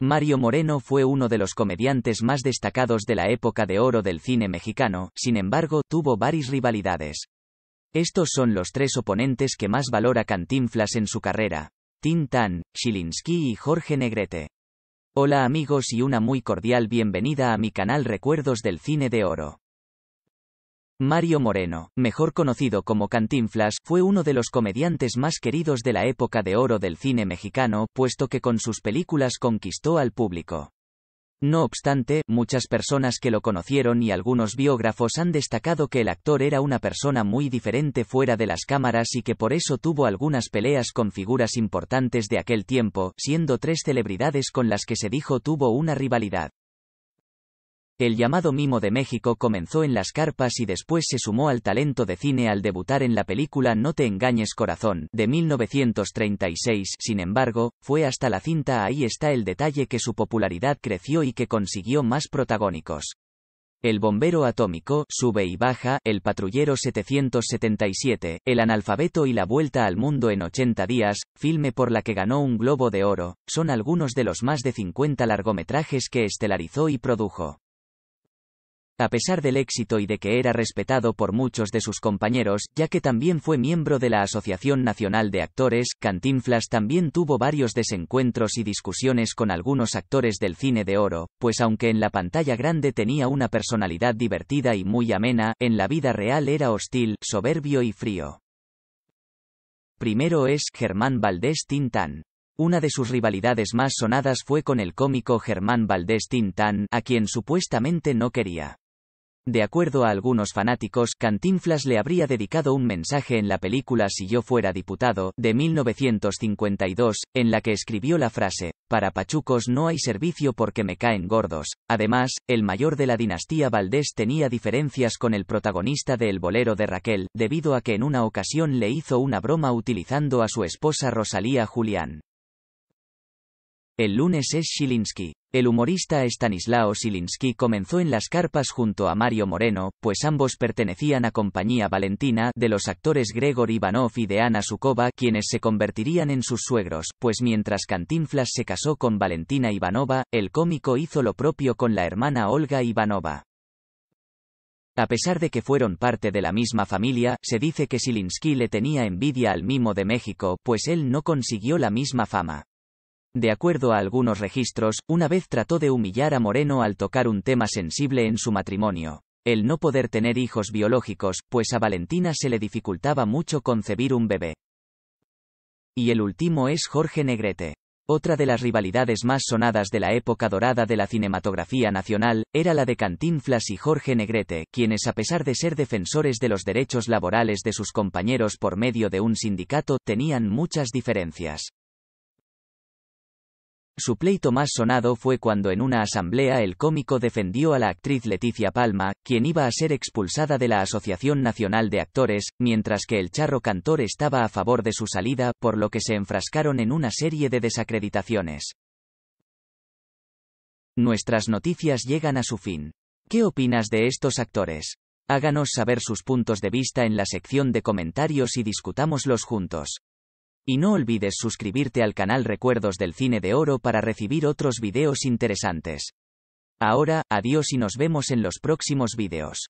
Mario Moreno fue uno de los comediantes más destacados de la época de oro del cine mexicano, sin embargo, tuvo varias rivalidades. Estos son los tres oponentes que más valora Cantinflas en su carrera. Tan, Chilinsky y Jorge Negrete. Hola amigos y una muy cordial bienvenida a mi canal Recuerdos del Cine de Oro. Mario Moreno, mejor conocido como Cantinflas, fue uno de los comediantes más queridos de la época de oro del cine mexicano, puesto que con sus películas conquistó al público. No obstante, muchas personas que lo conocieron y algunos biógrafos han destacado que el actor era una persona muy diferente fuera de las cámaras y que por eso tuvo algunas peleas con figuras importantes de aquel tiempo, siendo tres celebridades con las que se dijo tuvo una rivalidad. El llamado Mimo de México comenzó en las carpas y después se sumó al talento de cine al debutar en la película No te engañes corazón, de 1936. Sin embargo, fue hasta la cinta Ahí está el detalle que su popularidad creció y que consiguió más protagónicos. El bombero atómico, sube y baja, el patrullero 777, el analfabeto y la vuelta al mundo en 80 días, filme por la que ganó un globo de oro, son algunos de los más de 50 largometrajes que estelarizó y produjo. A pesar del éxito y de que era respetado por muchos de sus compañeros, ya que también fue miembro de la Asociación Nacional de Actores, Cantinflas también tuvo varios desencuentros y discusiones con algunos actores del cine de oro, pues aunque en la pantalla grande tenía una personalidad divertida y muy amena, en la vida real era hostil, soberbio y frío. Primero es Germán Valdés Tintán. Una de sus rivalidades más sonadas fue con el cómico Germán Valdés Tintán, a quien supuestamente no quería. De acuerdo a algunos fanáticos, Cantinflas le habría dedicado un mensaje en la película Si yo fuera diputado, de 1952, en la que escribió la frase, Para pachucos no hay servicio porque me caen gordos. Además, el mayor de la dinastía Valdés tenía diferencias con el protagonista de El bolero de Raquel, debido a que en una ocasión le hizo una broma utilizando a su esposa Rosalía Julián. El lunes es Shilinsky. El humorista Stanislao Shilinsky comenzó en las carpas junto a Mario Moreno, pues ambos pertenecían a Compañía Valentina de los actores Gregor Ivanov y de Ana Sukova, quienes se convertirían en sus suegros, pues mientras Cantinflas se casó con Valentina Ivanova, el cómico hizo lo propio con la hermana Olga Ivanova. A pesar de que fueron parte de la misma familia, se dice que Silinsky le tenía envidia al mimo de México, pues él no consiguió la misma fama. De acuerdo a algunos registros, una vez trató de humillar a Moreno al tocar un tema sensible en su matrimonio. El no poder tener hijos biológicos, pues a Valentina se le dificultaba mucho concebir un bebé. Y el último es Jorge Negrete. Otra de las rivalidades más sonadas de la época dorada de la cinematografía nacional, era la de Cantinflas y Jorge Negrete, quienes a pesar de ser defensores de los derechos laborales de sus compañeros por medio de un sindicato, tenían muchas diferencias. Su pleito más sonado fue cuando en una asamblea el cómico defendió a la actriz Leticia Palma, quien iba a ser expulsada de la Asociación Nacional de Actores, mientras que el charro cantor estaba a favor de su salida, por lo que se enfrascaron en una serie de desacreditaciones. Nuestras noticias llegan a su fin. ¿Qué opinas de estos actores? Háganos saber sus puntos de vista en la sección de comentarios y discutámoslos juntos. Y no olvides suscribirte al canal Recuerdos del Cine de Oro para recibir otros videos interesantes. Ahora, adiós y nos vemos en los próximos videos.